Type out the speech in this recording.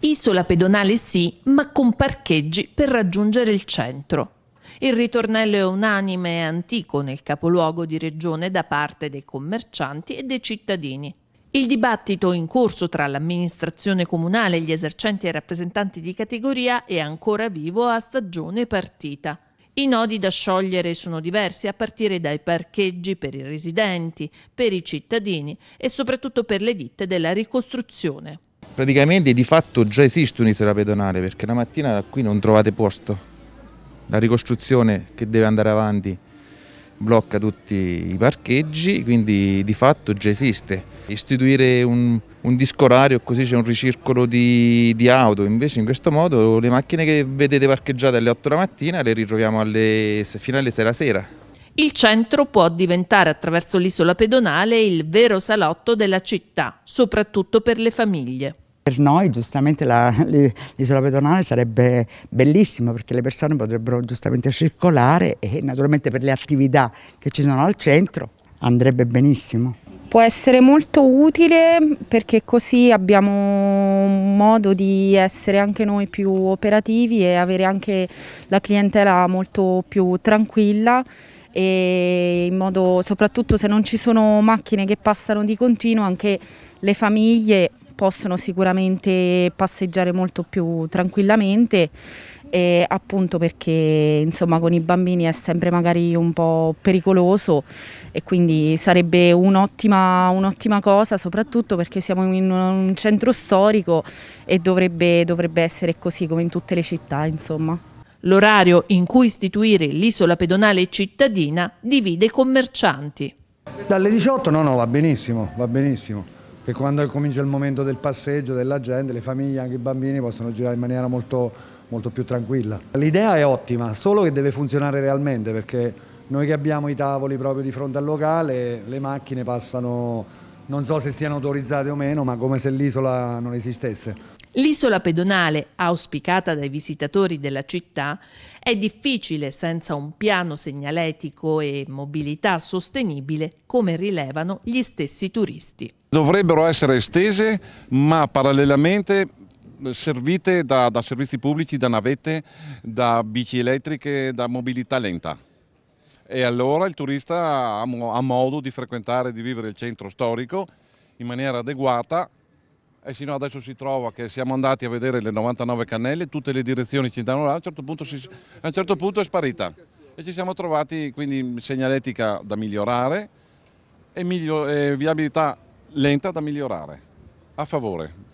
Isola pedonale sì, ma con parcheggi per raggiungere il centro. Il ritornello è unanime e antico nel capoluogo di regione da parte dei commercianti e dei cittadini. Il dibattito in corso tra l'amministrazione comunale, gli esercenti e i rappresentanti di categoria è ancora vivo a stagione partita. I nodi da sciogliere sono diversi a partire dai parcheggi per i residenti, per i cittadini e soprattutto per le ditte della ricostruzione praticamente di fatto già esiste un'isola pedonale perché la mattina qui non trovate posto. La ricostruzione che deve andare avanti blocca tutti i parcheggi, quindi di fatto già esiste. Istituire un, un disco orario così c'è un ricircolo di, di, auto, invece in questo modo le macchine che vedete parcheggiate alle 8 la mattina le ritroviamo alle, fino alle 6 la sera. Il centro può diventare attraverso l'isola pedonale il vero salotto della città, soprattutto per le famiglie. Per noi giustamente l'isola pedonale sarebbe bellissima perché le persone potrebbero giustamente circolare e naturalmente per le attività che ci sono al centro andrebbe benissimo. Può essere molto utile perché così abbiamo un modo di essere anche noi più operativi e avere anche la clientela molto più tranquilla e in modo soprattutto se non ci sono macchine che passano di continuo anche le famiglie possono sicuramente passeggiare molto più tranquillamente e appunto perché insomma con i bambini è sempre magari un po' pericoloso e quindi sarebbe un'ottima, un'ottima cosa soprattutto perché siamo in un centro storico e dovrebbe, dovrebbe essere così come in tutte le città insomma. L'orario in cui istituire l'isola pedonale cittadina divide i commercianti. Dalle 18 no no va benissimo, va benissimo che quando comincia il momento del passeggio della gente, le famiglie, anche i bambini possono girare in maniera molto, molto più tranquilla. L'idea è ottima, solo che deve funzionare realmente perché noi che abbiamo i tavoli proprio di fronte al locale, le macchine passano non so se siano autorizzate o meno, ma come se l'isola non esistesse. L'isola pedonale, auspicata dai visitatori della città, è difficile senza un piano segnaletico e mobilità sostenibile, come rilevano gli stessi turisti. Dovrebbero essere estese, ma parallelamente eh, servite da, da servizi pubblici, da navette, da bici elettriche, da mobilità lenta e allora il turista ha, modo di frequentare e di vivere il centro storico in maniera adeguata e sino adesso si trova che siamo andati a vedere le 99 cannelle, tutte le direzioni ci danno là, a un certo punto, si, a un certo punto è sparita e ci siamo trovati quindi segnaletica da migliorare e, miglior, e viabilità lenta da migliorare. A favore.